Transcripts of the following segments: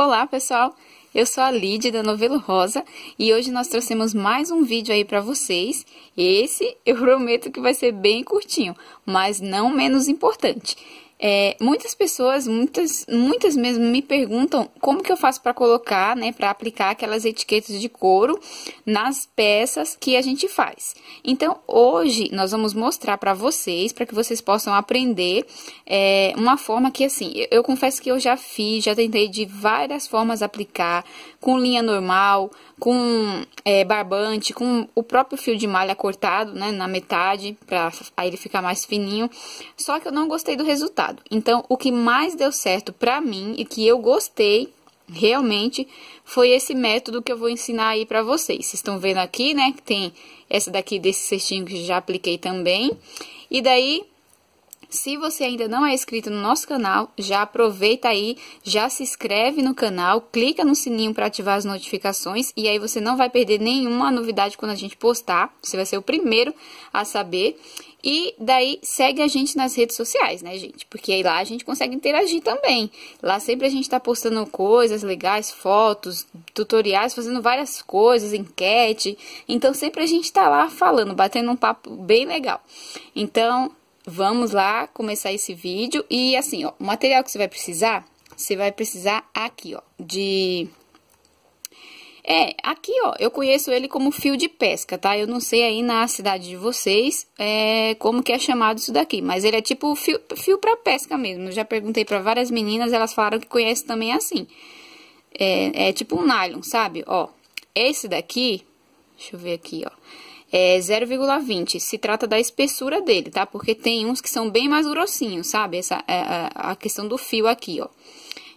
Olá, pessoal! Eu sou a Lídia da Novelo Rosa e hoje nós trouxemos mais um vídeo aí para vocês. Esse eu prometo que vai ser bem curtinho, mas não menos importante. É, muitas pessoas, muitas, muitas mesmo me perguntam como que eu faço para colocar, né, para aplicar aquelas etiquetas de couro nas peças que a gente faz. Então, hoje nós vamos mostrar para vocês, para que vocês possam aprender é, uma forma que assim, eu, eu confesso que eu já fiz, já tentei de várias formas aplicar, com linha normal, com é, barbante, com o próprio fio de malha cortado, né, na metade, para aí ele ficar mais fininho. Só que eu não gostei do resultado resultado. Então, o que mais deu certo para mim e que eu gostei realmente foi esse método que eu vou ensinar aí para vocês. Vocês estão vendo aqui, né, que tem essa daqui desse cestinho que já apliquei também. E daí se você ainda não é inscrito no nosso canal, já aproveita aí, já se inscreve no canal, clica no sininho para ativar as notificações e aí você não vai perder nenhuma novidade quando a gente postar. Você vai ser o primeiro a saber. E daí segue a gente nas redes sociais, né, gente? Porque aí lá a gente consegue interagir também. Lá sempre a gente está postando coisas legais, fotos, tutoriais, fazendo várias coisas, enquete. Então sempre a gente está lá falando, batendo um papo bem legal. Então Vamos lá começar esse vídeo e assim, ó, o material que você vai precisar, você vai precisar aqui, ó, de... É, aqui, ó, eu conheço ele como fio de pesca, tá? Eu não sei aí na cidade de vocês é, como que é chamado isso daqui, mas ele é tipo fio, fio pra pesca mesmo. Eu já perguntei pra várias meninas, elas falaram que conhecem também assim. É, é tipo um nylon, sabe? Ó, esse daqui, deixa eu ver aqui, ó é 0,20. Se trata da espessura dele, tá? Porque tem uns que são bem mais grossinhos, sabe? Essa é, é, a questão do fio aqui, ó.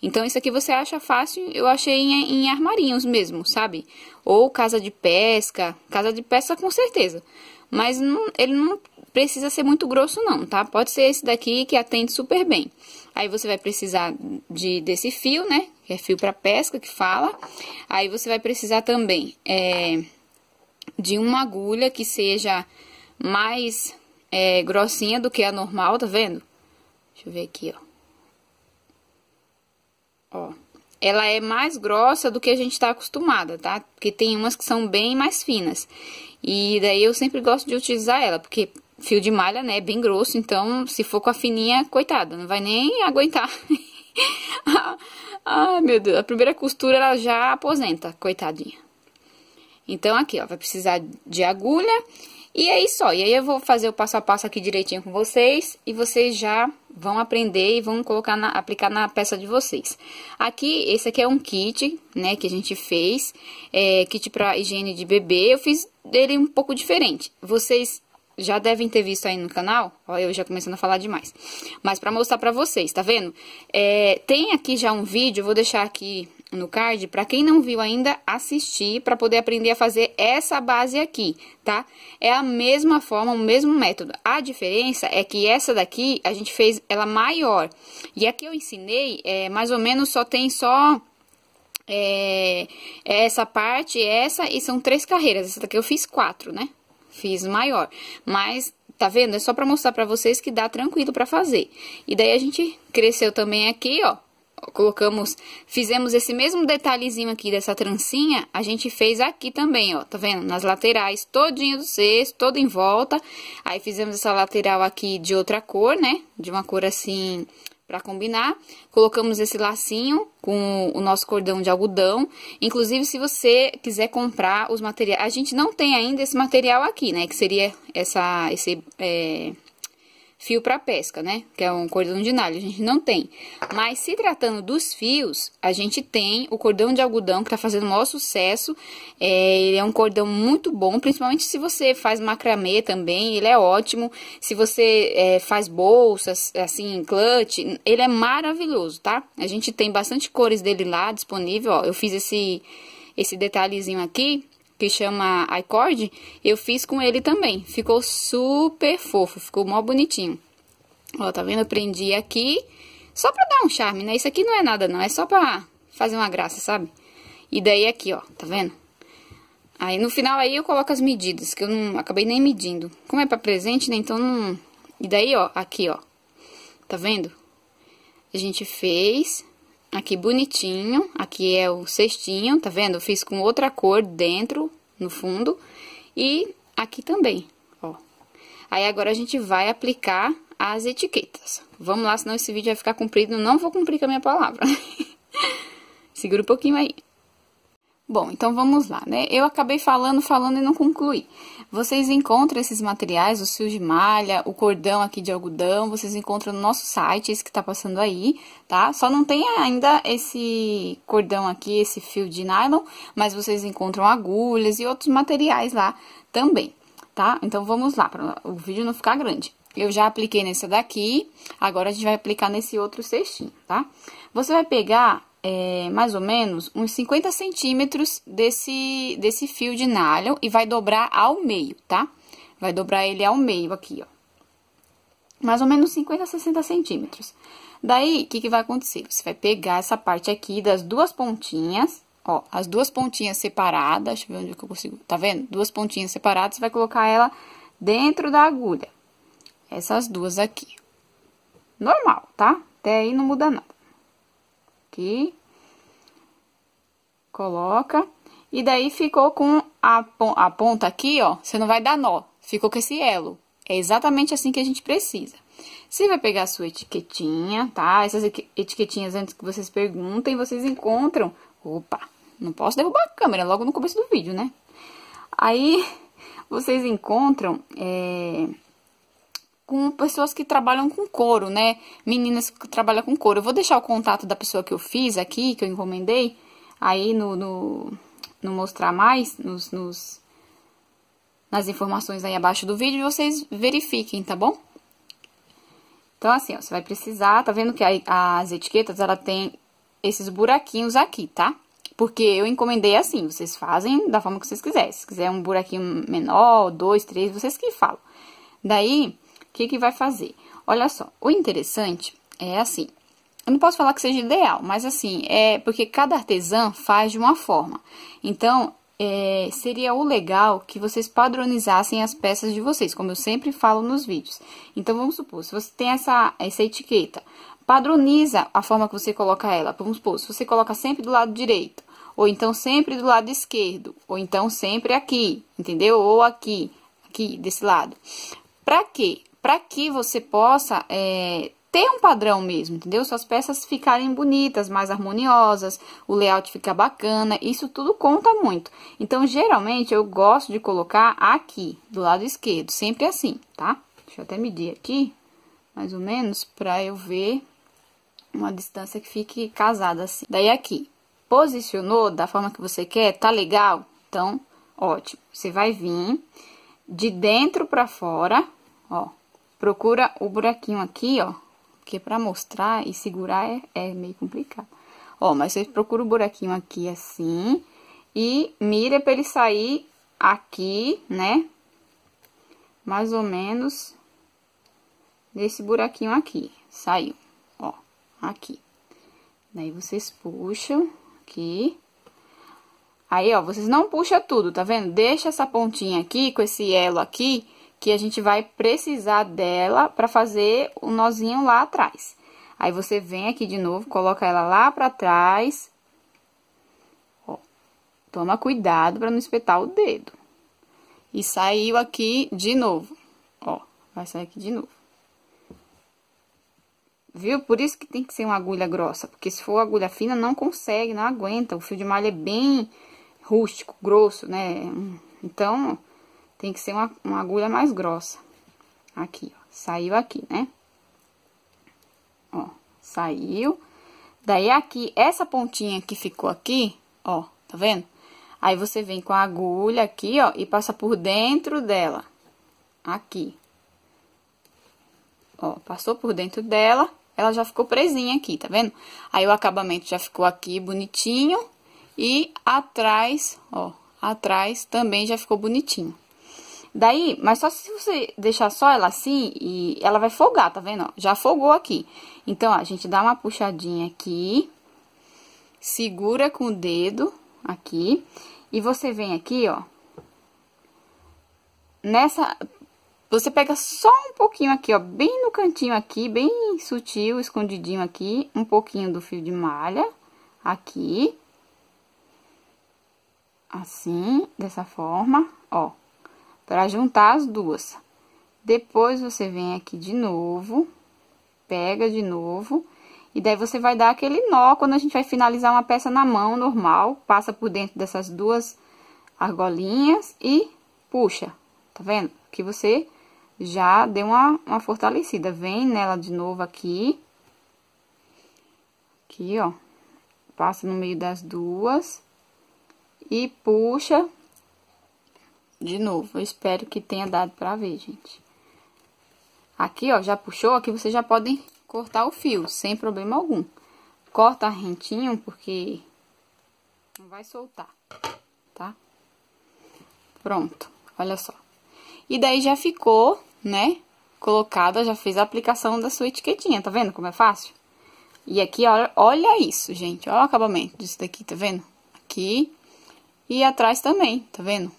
Então, isso aqui você acha fácil, eu achei em, em armarinhos mesmo, sabe? Ou casa de pesca, casa de pesca com certeza. Mas não, ele não precisa ser muito grosso não, tá? Pode ser esse daqui que atende super bem. Aí você vai precisar de, desse fio, né? Que é fio para pesca que fala. Aí você vai precisar também... É de uma agulha que seja mais é, grossinha do que a normal, tá vendo? Deixa eu ver aqui, ó. Ó, ela é mais grossa do que a gente tá acostumada, tá? Porque tem umas que são bem mais finas. E daí eu sempre gosto de utilizar ela, porque fio de malha, né, é bem grosso, então se for com a fininha, coitada, não vai nem aguentar. Ai, ah, meu Deus, a primeira costura ela já aposenta, coitadinha. Então, aqui, ó, vai precisar de agulha. E é isso, ó. E aí eu vou fazer o passo a passo aqui direitinho com vocês. E vocês já vão aprender e vão colocar na, aplicar na peça de vocês. Aqui, esse aqui é um kit, né, que a gente fez. É, kit pra higiene de bebê. Eu fiz dele um pouco diferente. Vocês já devem ter visto aí no canal, ó, eu já começando a falar demais. Mas para mostrar para vocês, tá vendo? É, tem aqui já um vídeo, vou deixar aqui no card, para quem não viu ainda, assistir para poder aprender a fazer essa base aqui, tá? É a mesma forma, o mesmo método. A diferença é que essa daqui a gente fez ela maior. E a que eu ensinei, é, mais ou menos só tem só é, é essa parte, é essa e são três carreiras. Essa daqui eu fiz quatro, né? Fiz maior, mas tá vendo? É só para mostrar para vocês que dá tranquilo para fazer. E daí a gente cresceu também aqui, ó, colocamos, fizemos esse mesmo detalhezinho aqui dessa trancinha, a gente fez aqui também, ó, tá vendo? Nas laterais, todinho do cesto, todo em volta, aí fizemos essa lateral aqui de outra cor, né? De uma cor assim, para combinar. Colocamos esse lacinho com o nosso cordão de algodão. Inclusive, se você quiser comprar os materiais... A gente não tem ainda esse material aqui, né? Que seria essa, esse é, fio para pesca, né? Que é um cordão de nylon, a gente não tem. Mas se tratando dos fios, a gente tem o cordão de algodão que tá fazendo o maior sucesso. É, ele é um cordão muito bom, principalmente se você faz macramê também, ele é ótimo. Se você é, faz bolsas, assim, clutch, ele é maravilhoso, tá? A gente tem bastante cores dele lá disponível, ó. Eu fiz esse esse detalhezinho aqui que chama iCord, eu fiz com ele também. Ficou super fofo, ficou mó bonitinho. Ó, tá vendo? Eu prendi aqui só pra dar um charme, né? Isso aqui não é nada não, é só pra fazer uma graça, sabe? E daí aqui, ó, tá vendo? Aí no final aí eu coloco as medidas, que eu não acabei nem medindo. Como é pra presente, né? Então não... E daí, ó, aqui, ó. Tá vendo? A gente fez aqui bonitinho, aqui é o cestinho, tá vendo? fiz com outra cor dentro, no fundo, e aqui também, ó. Aí agora a gente vai aplicar as etiquetas. Vamos lá, senão esse vídeo vai ficar comprido, não vou cumprir com a minha palavra. Segura um pouquinho aí. Bom, então vamos lá, né? Eu acabei falando, falando e não concluí. Vocês encontram esses materiais, o fio de malha, o cordão aqui de algodão, vocês encontram no nosso site, esse que tá passando aí, tá? Só não tem ainda esse cordão aqui, esse fio de nylon, mas vocês encontram agulhas e outros materiais lá também, tá? Então vamos lá, para o vídeo não ficar grande. Eu já apliquei nessa daqui, agora a gente vai aplicar nesse outro cestinho, tá? Você vai pegar é, mais ou menos uns 50 centímetros desse, desse fio de nylon e vai dobrar ao meio, tá? Vai dobrar ele ao meio aqui, ó. Mais ou menos 50 a 60 centímetros. Daí, o que, que vai acontecer? Você vai pegar essa parte aqui das duas pontinhas, ó, as duas pontinhas separadas, deixa eu ver onde é que eu consigo, tá vendo? Duas pontinhas separadas, você vai colocar ela dentro da agulha. Essas duas aqui. Normal, tá? Até aí não muda nada. Aqui. Coloca. E daí ficou com a, a ponta aqui, ó. Você não vai dar nó. Ficou com esse elo. É exatamente assim que a gente precisa. Você vai pegar a sua etiquetinha, tá? Essas etiquetinhas antes que vocês perguntem, vocês encontram... Opa! Não posso derrubar a câmera logo no começo do vídeo, né? Aí, vocês encontram... É com pessoas que trabalham com couro, né? Meninas que trabalham com couro. Eu vou deixar o contato da pessoa que eu fiz aqui, que eu encomendei, aí no, no, no mostrar mais, nos, nos, nas informações aí abaixo do vídeo, vocês verifiquem, tá bom? Então, assim, ó, você vai precisar, tá vendo que a, as etiquetas, ela tem esses buraquinhos aqui, tá? Porque eu encomendei assim, vocês fazem da forma que vocês quiserem. Se quiser um buraquinho menor, dois, três, vocês que falam. Daí, o que que vai fazer? Olha só, o interessante é assim, eu não posso falar que seja ideal, mas assim, é porque cada artesã faz de uma forma. Então, é, seria o legal que vocês padronizassem as peças de vocês, como eu sempre falo nos vídeos. Então, vamos supor, se você tem essa, essa etiqueta, padroniza a forma que você coloca ela. Vamos supor, se você coloca sempre do lado direito, ou então sempre do lado esquerdo, ou então sempre aqui, entendeu? Ou aqui, aqui, desse lado. Para quê? Para que você possa é, ter um padrão mesmo, entendeu? Suas peças ficarem bonitas, mais harmoniosas, o layout ficar bacana, isso tudo conta muito. Então, geralmente, eu gosto de colocar aqui, do lado esquerdo, sempre assim, tá? Deixa eu até medir aqui, mais ou menos, pra eu ver uma distância que fique casada assim. Daí aqui, posicionou da forma que você quer, tá legal? Então, ótimo. Você vai vir de dentro pra fora, ó, procura o buraquinho aqui, ó, porque para mostrar e segurar é, é meio complicado. Ó, mas vocês procuram o buraquinho aqui assim. E mira para ele sair aqui, né? Mais ou menos nesse buraquinho aqui. Saiu, ó, aqui. Daí, vocês puxam aqui. Aí, ó, vocês não puxam tudo, tá vendo? Deixa essa pontinha aqui, com esse elo aqui, que a gente vai precisar dela para fazer o nozinho lá atrás. Aí, você vem aqui de novo, coloca ela lá para trás. Ó, toma cuidado para não espetar o dedo. E saiu aqui de novo. Ó, vai sair aqui de novo. Viu? Por isso que tem que ser uma agulha grossa, porque se for agulha fina, não consegue, não aguenta. O fio de malha é bem rústico, grosso, né? Então, tem que ser uma, uma agulha mais grossa. Aqui, ó. Saiu aqui, né? Ó, saiu. Daí, aqui, essa pontinha que ficou aqui, ó, tá vendo? Aí, você vem com a agulha aqui, ó, e passa por dentro dela. Aqui. Ó, passou por dentro dela, ela já ficou presinha aqui, tá vendo? Aí, o acabamento já ficou aqui bonitinho. E atrás, ó, atrás também já ficou bonitinho. Daí, mas só se você deixar só ela assim, e ela vai folgar, tá vendo? Já folgou aqui. Então, ó, a gente dá uma puxadinha aqui, segura com o dedo aqui, e você vem aqui, ó, nessa... Você pega só um pouquinho aqui, ó, bem no cantinho aqui, bem sutil, escondidinho aqui, um pouquinho do fio de malha, aqui. Assim, dessa forma, ó para juntar as duas. Depois, você vem aqui de novo, pega de novo, e daí você vai dar aquele nó quando a gente vai finalizar uma peça na mão, normal, passa por dentro dessas duas argolinhas e puxa, tá vendo? Que você já deu uma, uma fortalecida, vem nela de novo aqui, aqui, ó, passa no meio das duas e puxa de novo, eu espero que tenha dado pra ver, gente. Aqui, ó, já puxou, aqui vocês já podem cortar o fio, sem problema algum. Corta rentinho, porque não vai soltar, tá? Pronto, olha só. E daí já ficou, né, colocada, já fez a aplicação da sua etiquetinha, tá vendo como é fácil? E aqui, olha, olha isso, gente, olha o acabamento disso daqui, tá vendo? Aqui e atrás também, tá vendo?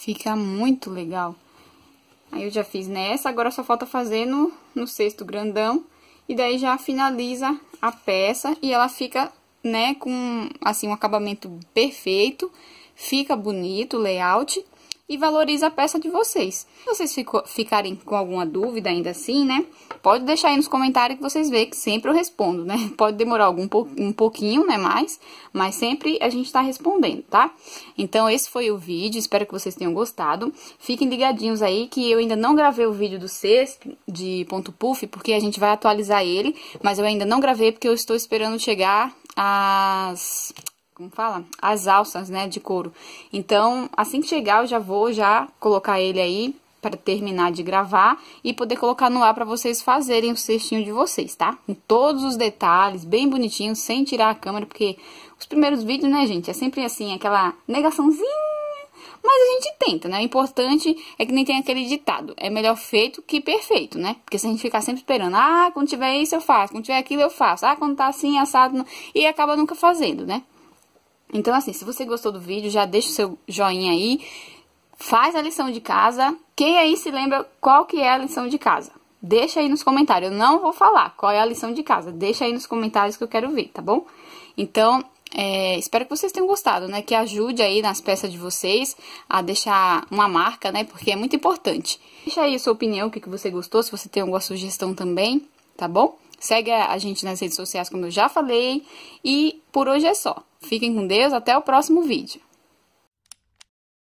Fica muito legal. Aí eu já fiz nessa, agora só falta fazer no, no cesto grandão. E daí já finaliza a peça e ela fica, né, com assim um acabamento perfeito. Fica bonito o layout e valoriza a peça de vocês. Se vocês ficou, ficarem com alguma dúvida ainda assim, né? Pode deixar aí nos comentários que vocês vê que sempre eu respondo, né? Pode demorar algum um pouquinho, né, mais, mas sempre a gente tá respondendo, tá? Então esse foi o vídeo, espero que vocês tenham gostado. Fiquem ligadinhos aí que eu ainda não gravei o vídeo do CESP de ponto puff, porque a gente vai atualizar ele, mas eu ainda não gravei porque eu estou esperando chegar as como fala? As alças, né, de couro. Então, assim que chegar, eu já vou já colocar ele aí para terminar de gravar e poder colocar no ar para vocês fazerem o cestinho de vocês, tá? Com todos os detalhes, bem bonitinho, sem tirar a câmera, porque os primeiros vídeos, né, gente, é sempre assim, aquela negaçãozinha, mas a gente tenta, né? O importante é que nem tem aquele ditado, é melhor feito que perfeito, né? Porque se a gente ficar sempre esperando, ah, quando tiver isso eu faço, quando tiver aquilo eu faço, ah, quando tá assim, assado, não... e acaba nunca fazendo, né? Então, assim, se você gostou do vídeo, já deixa o seu joinha aí, faz a lição de casa. Quem aí se lembra qual que é a lição de casa? Deixa aí nos comentários. Eu não vou falar qual é a lição de casa. Deixa aí nos comentários que eu quero ver, tá bom? Então, é, espero que vocês tenham gostado, né? Que ajude aí nas peças de vocês a deixar uma marca, né? Porque é muito importante. Deixa aí a sua opinião, o que, que você gostou, se você tem alguma sugestão também, tá bom? Segue a gente nas redes sociais, como eu já falei. E por hoje é só. Fiquem com Deus, até o próximo vídeo.